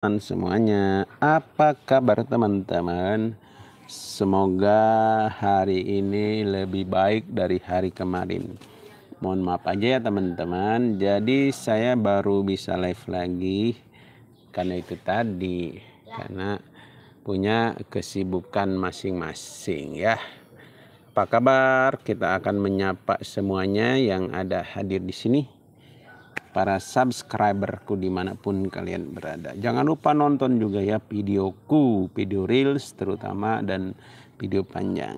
teman semuanya. Apa kabar teman-teman? Semoga hari ini lebih baik dari hari kemarin. Mohon maaf aja ya teman-teman. Jadi saya baru bisa live lagi karena itu tadi karena punya kesibukan masing-masing ya. Apa kabar? Kita akan menyapa semuanya yang ada hadir di sini para subscriberku dimanapun kalian berada. Jangan lupa nonton juga ya videoku, video reels terutama dan video panjang.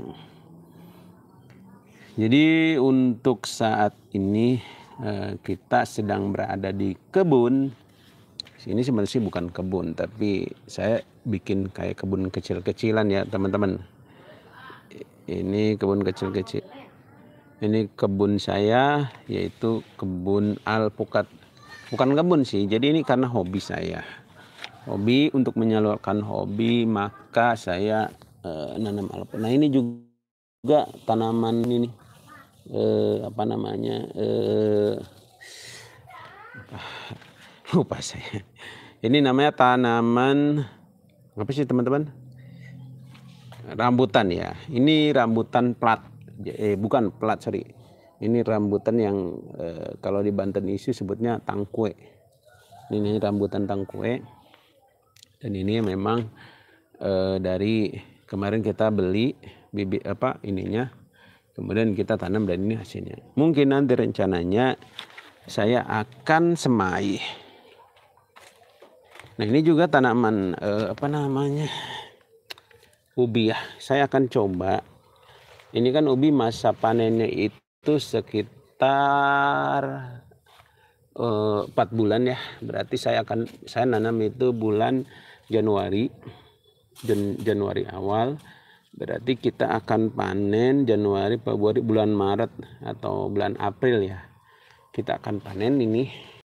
Jadi untuk saat ini eh, kita sedang berada di kebun. Ini sebenarnya bukan kebun, tapi saya bikin kayak kebun kecil-kecilan ya teman-teman. Ini kebun kecil-kecil ini kebun saya yaitu kebun alpukat bukan kebun sih jadi ini karena hobi saya hobi untuk menyalurkan hobi maka saya e, nanam alpukat nah ini juga tanaman ini e, apa namanya e, lupa saya ini namanya tanaman apa sih teman-teman rambutan ya ini rambutan plat eh bukan pelat sorry ini rambutan yang eh, kalau di Banten isu sebutnya tangkue ini, ini rambutan tangkue dan ini memang eh, dari kemarin kita beli bibit apa ininya kemudian kita tanam dan ini hasilnya mungkin nanti rencananya saya akan semai nah ini juga tanaman eh, apa namanya ubi ya saya akan coba ini kan ubi masa panennya itu sekitar eh, empat uh, bulan ya berarti saya akan saya nanam itu bulan Januari Jan, Januari awal berarti kita akan panen Januari Februari bulan Maret atau bulan April ya kita akan panen ini